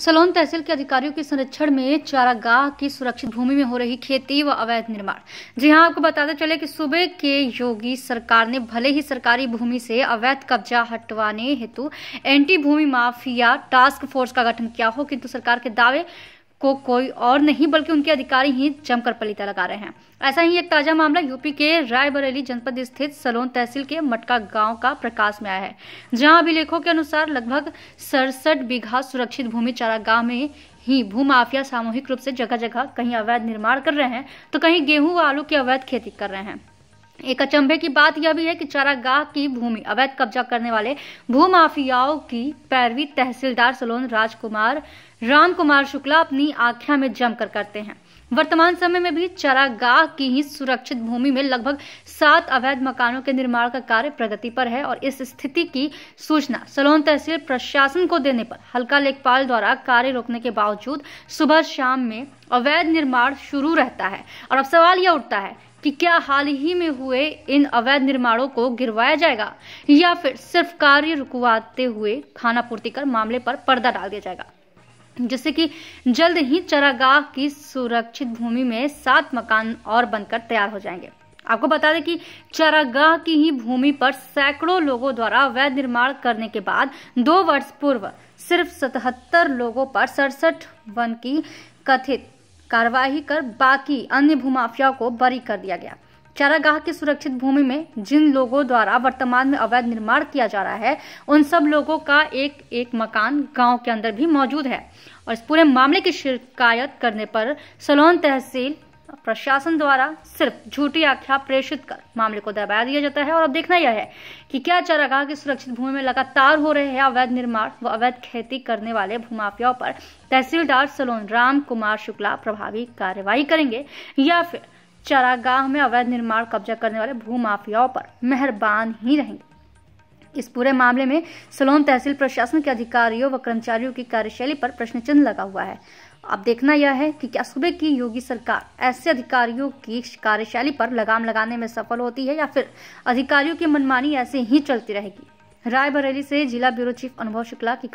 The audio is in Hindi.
सलोन तहसील के अधिकारियों के संरक्षण में चारागाह की सुरक्षित भूमि में हो रही खेती व अवैध निर्माण जी हाँ आपको बताते चले कि सूबे के योगी सरकार ने भले ही सरकारी भूमि से अवैध कब्जा हटवाने हेतु एंटी भूमि माफिया टास्क फोर्स का गठन किया हो किंतु सरकार के दावे को कोई और नहीं बल्कि उनके अधिकारी ही जमकर पलीता लगा रहे हैं ऐसा ही एक ताजा मामला यूपी के रायबरेली जनपद स्थित सलोन तहसील के मटका गांव का प्रकाश में आया है जहां अभिलेखों के अनुसार लगभग सड़सठ बीघा सुरक्षित भूमि चारा गांव में ही भूमाफिया सामूहिक रूप से जगह जगह कहीं अवैध निर्माण कर रहे हैं तो कहीं गेहूं व आलू की अवैध खेती कर रहे हैं एक अचंभे की बात यह भी है कि चारागाह की भूमि अवैध कब्जा करने वाले भूमाफियाओं की पैरवी तहसीलदार सलोन राजकुमार राम कुमार शुक्ला अपनी आख्या में जमकर करते हैं वर्तमान समय में भी चारागाह की ही सुरक्षित भूमि में लगभग सात अवैध मकानों के निर्माण का कार्य प्रगति पर है और इस स्थिति की सूचना सलोन तहसील प्रशासन को देने पर हल्का लेखपाल द्वारा कार्य रोकने के बावजूद सुबह शाम में अवैध निर्माण शुरू रहता है और अब सवाल यह उठता है कि क्या हाल ही में हुए इन अवैध निर्माणों को गिरवाया जाएगा या फिर सिर्फ कार्य रुकवाते हुए खाना पूर्ति कर मामले पर पर्दा डाल दिया जाएगा जिससे कि जल्द ही चरागाह की सुरक्षित भूमि में सात मकान और बनकर तैयार हो जाएंगे आपको बता दें कि चरागाह की ही भूमि पर सैकड़ों लोगों द्वारा अवैध निर्माण करने के बाद दो वर्ष पूर्व सिर्फ सतहत्तर लोगों पर सड़सठ वन की कथित कार्रवाई कर बाकी अन्य भूमाफियाओं को बरी कर दिया गया चारागाह की सुरक्षित भूमि में जिन लोगों द्वारा वर्तमान में अवैध निर्माण किया जा रहा है उन सब लोगों का एक एक मकान गांव के अंदर भी मौजूद है और इस पूरे मामले की शिकायत करने पर सलोन तहसील प्रशासन द्वारा सिर्फ झूठी आख्या प्रेषित कर मामले को दबाया दिया जाता है और अब देखना यह है कि क्या चरागाह की सुरक्षित भूमि में लगातार हो रहे हैं अवैध निर्माण व अवैध खेती करने वाले भूमाफियाओं पर तहसीलदार सलोन राम कुमार शुक्ला प्रभावी कार्यवाही करेंगे या फिर चरागाह में अवैध निर्माण कब्जा करने वाले भूमाफियाओं पर मेहरबान ही रहेंगे इस पूरे मामले में सलोन तहसील प्रशासन के अधिकारियों व कर्मचारियों की कार्यशैली पर चिन्ह लगा हुआ है अब देखना यह है कि क्या सूबे की योगी सरकार ऐसे अधिकारियों की कार्यशैली पर लगाम लगाने में सफल होती है या फिर अधिकारियों की मनमानी ऐसे ही चलती रहेगी रायबरेली से जिला ब्यूरो चीफ अनुभव शुक्ला की